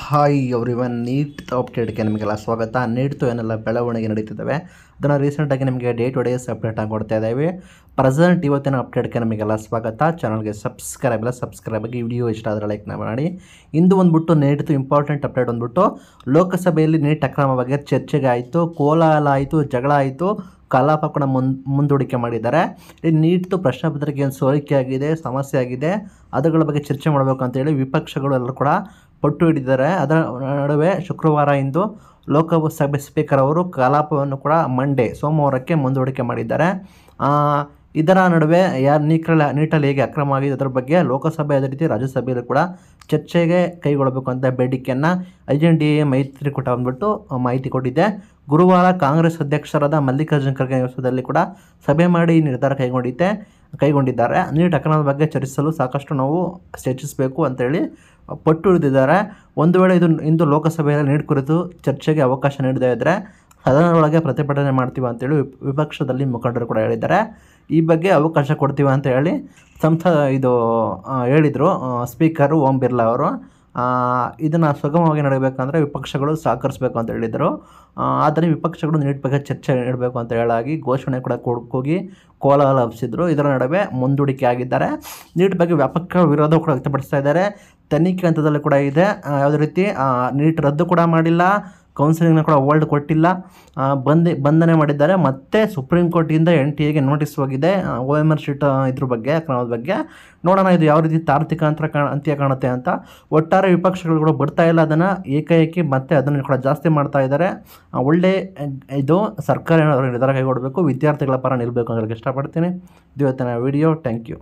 hi everyone neat ಅಪ್ಡೇಟ್ಗೆ ನಿಮಗೆಲ್ಲ ಸ್ವಾಗತ ನೀಟ್ತು ಏನೆಲ್ಲ ಬೆಳವಣಿಗೆ ನಡೀತಿದ್ದಾವೆ ಅದನ್ನು ರೀಸೆಂಟಾಗಿ ನಿಮಗೆ ಡೇ ಟು ಡೇಸ್ ಅಪ್ಡೇಟ್ ಆಗಿ ಕೊಡ್ತಾ ಇದ್ದಾವೆ ಪ್ರೆಸೆಂಟ್ ಇವತ್ತಿನ ಅಪ್ಡೇಟ್ಗೆ ನಿಮಗೆಲ್ಲ ಸ್ವಾಗತ ಚಾನಲ್ಗೆ ಸಬ್ಸ್ಕ್ರೈಬ್ ಇಲ್ಲ ಸಬ್ಸ್ಕ್ರೈಬ್ ಆಗಿ ವಿಡಿಯೋ ಇಷ್ಟ ಆದರೆ ಲೈಕ್ನ ಮಾಡಿ ಇಂದು ಬಂದುಬಿಟ್ಟು ನೀಟ್ತು ಇಂಪಾರ್ಟೆಂಟ್ ಅಪ್ಡೇಟ್ ಬಂದುಬಿಟ್ಟು ಲೋಕಸಭೆಯಲ್ಲಿ ನೀಟ್ ಅಕ್ರಮ ಬಗ್ಗೆ ಚರ್ಚೆಗೆ ಆಯಿತು ಕೋಲಾಹಲ ಆಯಿತು ಜಗಳ ಆಯಿತು ಕಲಾಪ ಕೂಡ ಮುಂದ್ ಮುಂದೂಡಿಕೆ ಮಾಡಿದ್ದಾರೆ ನೀಟ್ತು ಪ್ರಶ್ನೆ ಪತ್ರಿಕೆ ಏನು ಸೋರಿಕೆ ಆಗಿದೆ ಸಮಸ್ಯೆ ಆಗಿದೆ ಅದುಗಳ ಬಗ್ಗೆ ಚರ್ಚೆ ಮಾಡಬೇಕು ಅಂತೇಳಿ ವಿಪಕ್ಷಗಳು ಎಲ್ಲರೂ ಕೂಡ ಪಟ್ಟು ಹಿಡಿದಿದ್ದಾರೆ ಅದರ ನಡುವೆ ಶುಕ್ರವಾರ ಇಂದು ಲೋಕಸಭೆ ಸ್ಪೀಕರ್ ಅವರು ಕಲಾಪವನ್ನು ಕೂಡ ಮಂಡೇ ಸೋಮವಾರಕ್ಕೆ ಮುಂದೂಡಿಕೆ ಮಾಡಿದ್ದಾರೆ ಇದರ ನಡುವೆ ಯಾರು ನೀಟಲ್ಲಿ ನೀಟಲ್ಲಿ ಹೇಗೆ ಅಕ್ರಮ ಆಗಿದೆ ಅದರ ಬಗ್ಗೆ ಲೋಕಸಭೆ ಅದೇ ರೀತಿ ರಾಜ್ಯಸಭೆಯಲ್ಲೂ ಕೂಡ ಚರ್ಚೆಗೆ ಕೈಗೊಳ್ಳಬೇಕು ಅಂತ ಬೇಡಿಕೆಯನ್ನು ಐ ಜೆನ್ ಡಿ ಎ ಮೈತ್ರಿಕೂಟ ಬಂದ್ಬಿಟ್ಟು ಮಾಹಿತಿ ಕೊಟ್ಟಿದ್ದೆ ಗುರುವಾರ ಕಾಂಗ್ರೆಸ್ ಅಧ್ಯಕ್ಷರಾದ ಮಲ್ಲಿಕಾರ್ಜುನ ಖರ್ಗೆ ನೇತೃತ್ವದಲ್ಲಿ ಕೂಡ ಸಭೆ ಮಾಡಿ ನಿರ್ಧಾರ ಕೈಗೊಂಡಿದ್ದೆ ಕೈಗೊಂಡಿದ್ದಾರೆ ನೀಟ್ ಹಗರಣದ ಬಗ್ಗೆ ಚರ್ಚಿಸಲು ಸಾಕಷ್ಟು ನಾವು ಚರ್ಚಿಸಬೇಕು ಅಂತೇಳಿ ಪಟ್ಟು ಹಿಡಿದಿದ್ದಾರೆ ಒಂದು ವೇಳೆ ಇದು ಇಂದು ಲೋಕಸಭೆಯಲ್ಲಿ ನೀಟ್ ಕುರಿತು ಚರ್ಚೆಗೆ ಅವಕಾಶ ನೀಡದೇ ಇದ್ದರೆ ಸದನದೊಳಗೆ ಪ್ರತಿಭಟನೆ ಮಾಡ್ತೀವಿ ಅಂತೇಳಿ ವಿಪಕ್ಷದಲ್ಲಿ ಮುಖಂಡರು ಕೂಡ ಹೇಳಿದ್ದಾರೆ ಈ ಬಗ್ಗೆ ಅವಕಾಶ ಕೊಡ್ತೀವಿ ಅಂತ ಹೇಳಿ ಸಂಸ ಇದು ಹೇಳಿದರು ಸ್ಪೀಕರು ಓಂ ಬಿರ್ಲಾ ಅವರು ಇದನ್ನು ಸುಗಮವಾಗಿ ನಡೆಯಬೇಕಂದ್ರೆ ವಿಪಕ್ಷಗಳು ಸಹಕರಿಸಬೇಕು ಅಂತ ಹೇಳಿದರು ಆದರೆ ವಿಪಕ್ಷಗಳು ನೀಟ್ ಬಗ್ಗೆ ಚರ್ಚೆ ನೀಡಬೇಕು ಅಂತ ಹೇಳಾಗಿ ಘೋಷಣೆ ಕೂಡ ಕೊಡ್ಕೋಗಿ ಕೋಲಾಹಲ ಹಬ್ಬಿಸಿದ್ರು ಇದರ ನಡುವೆ ಮುಂದೂಡಿಕೆ ಆಗಿದ್ದಾರೆ ನೀಟ್ ಬಗ್ಗೆ ವ್ಯಾಪಕ ವಿರೋಧ ಕೂಡ ವ್ಯಕ್ತಪಡಿಸ್ತಾ ಇದ್ದಾರೆ ತನಿಖೆ ಹಂತದಲ್ಲಿ ಕೂಡ ಇದೆ ಯಾವುದೇ ರೀತಿ ನೀಟ್ ರದ್ದು ಕೂಡ ಮಾಡಿಲ್ಲ ಕೌನ್ಸಿಲಿಂಗ್ನ ಕೂಡ ಹೋಲ್ಡ್ ಕೊಟ್ಟಿಲ್ಲ ಬಂದಿ ಬಂಧನೆ ಮಾಡಿದ್ದಾರೆ ಮತ್ತೆ ಸುಪ್ರೀಂ ಕೋರ್ಟಿಂದ ಎನ್ ಟಿ ಎಗೆ ನೋಟಿಸ್ ಹೋಗಿದೆ ಓ ಎಮ್ ಆರ್ ಶೀಟ್ ಇದ್ರ ಬಗ್ಗೆ ಕ್ರಮದ ಬಗ್ಗೆ ನೋಡೋಣ ಇದು ಯಾವ ರೀತಿ ತಾರ್ತಿಕ ಅಂತ ಕಾಣ ಅಂತ್ಯ ಕಾಣುತ್ತೆ ಅಂತ ಒಟ್ಟಾರೆ ವಿಪಕ್ಷಗಳು ಕೂಡ ಬರ್ತಾ ಇಲ್ಲ ಅದನ್ನು ಏಕಾಏಕಿ ಮತ್ತೆ ಅದನ್ನು ಕೂಡ ಜಾಸ್ತಿ ಮಾಡ್ತಾ ಇದ್ದಾರೆ ಒಳ್ಳೆ ಇದು ಸರ್ಕಾರ ಏನಾದರೂ ನಿರ್ಧಾರ ಕೈಗೊಡಬೇಕು ವಿದ್ಯಾರ್ಥಿಗಳ ಪರ ನಿಲ್ಲಬೇಕು ಅಂತ ಇಷ್ಟಪಡ್ತೀನಿ ಇದು ಇವತ್ತಿನ ವಿಡಿಯೋ ಥ್ಯಾಂಕ್ ಯು